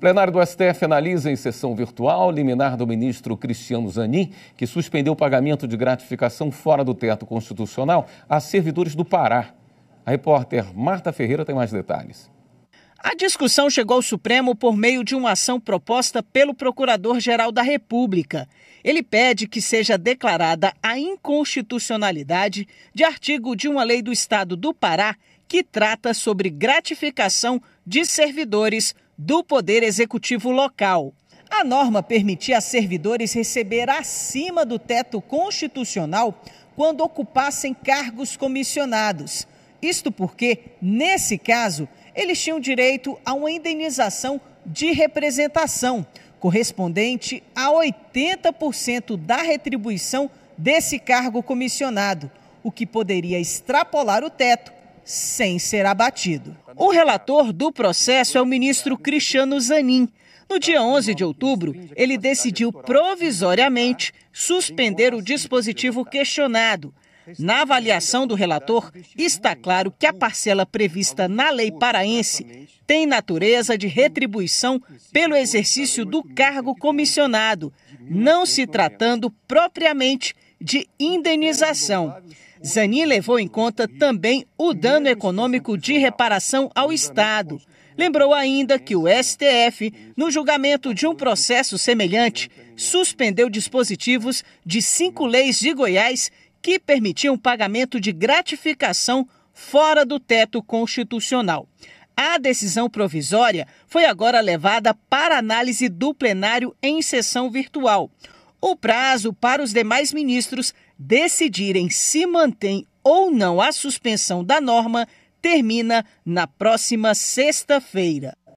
Plenário do STF analisa em sessão virtual liminar do ministro Cristiano Zanin, que suspendeu o pagamento de gratificação fora do teto constitucional a servidores do Pará. A repórter Marta Ferreira tem mais detalhes. A discussão chegou ao Supremo por meio de uma ação proposta pelo Procurador-Geral da República. Ele pede que seja declarada a inconstitucionalidade de artigo de uma lei do Estado do Pará que trata sobre gratificação de servidores do Poder Executivo Local. A norma permitia a servidores receber acima do teto constitucional quando ocupassem cargos comissionados. Isto porque, nesse caso, eles tinham direito a uma indenização de representação, correspondente a 80% da retribuição desse cargo comissionado, o que poderia extrapolar o teto sem ser abatido. O relator do processo é o ministro Cristiano Zanin. No dia 11 de outubro, ele decidiu provisoriamente suspender o dispositivo questionado. Na avaliação do relator, está claro que a parcela prevista na lei paraense tem natureza de retribuição pelo exercício do cargo comissionado, não se tratando propriamente de indenização. Zanin levou em conta também o dano econômico de reparação ao Estado. Lembrou ainda que o STF, no julgamento de um processo semelhante, suspendeu dispositivos de cinco leis de Goiás que permitiam pagamento de gratificação fora do teto constitucional. A decisão provisória foi agora levada para análise do plenário em sessão virtual o prazo para os demais ministros decidirem se mantém ou não a suspensão da norma termina na próxima sexta-feira.